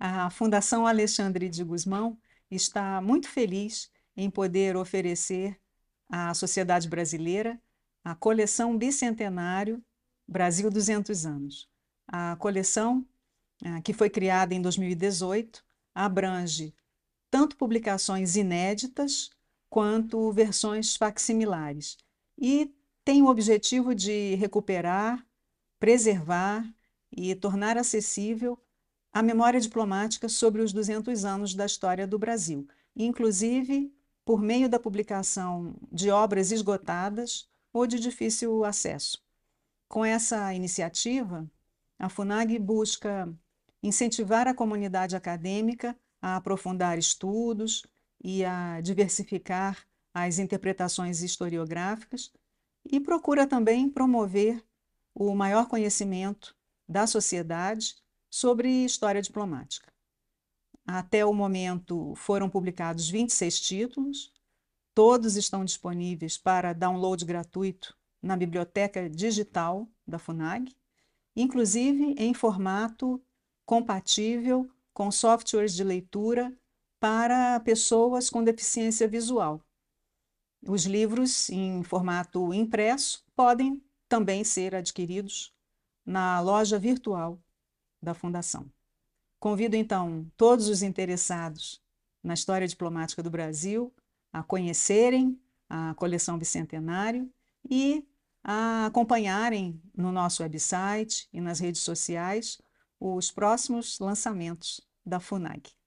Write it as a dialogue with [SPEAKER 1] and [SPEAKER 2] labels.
[SPEAKER 1] A Fundação Alexandre de Guzmão está muito feliz em poder oferecer à sociedade brasileira a coleção Bicentenário Brasil 200 anos. A coleção, eh, que foi criada em 2018, abrange tanto publicações inéditas quanto versões facsimilares e tem o objetivo de recuperar, preservar e tornar acessível a memória diplomática sobre os 200 anos da história do Brasil, inclusive por meio da publicação de obras esgotadas ou de difícil acesso. Com essa iniciativa, a FUNAG busca incentivar a comunidade acadêmica a aprofundar estudos e a diversificar as interpretações historiográficas e procura também promover o maior conhecimento da sociedade sobre história diplomática. Até o momento foram publicados 26 títulos, todos estão disponíveis para download gratuito na biblioteca digital da FUNAG, inclusive em formato compatível com softwares de leitura para pessoas com deficiência visual. Os livros em formato impresso podem também ser adquiridos na loja virtual da Fundação. Convido então todos os interessados na história diplomática do Brasil a conhecerem a coleção Bicentenário e a acompanharem no nosso website e nas redes sociais os próximos lançamentos da FUNAG.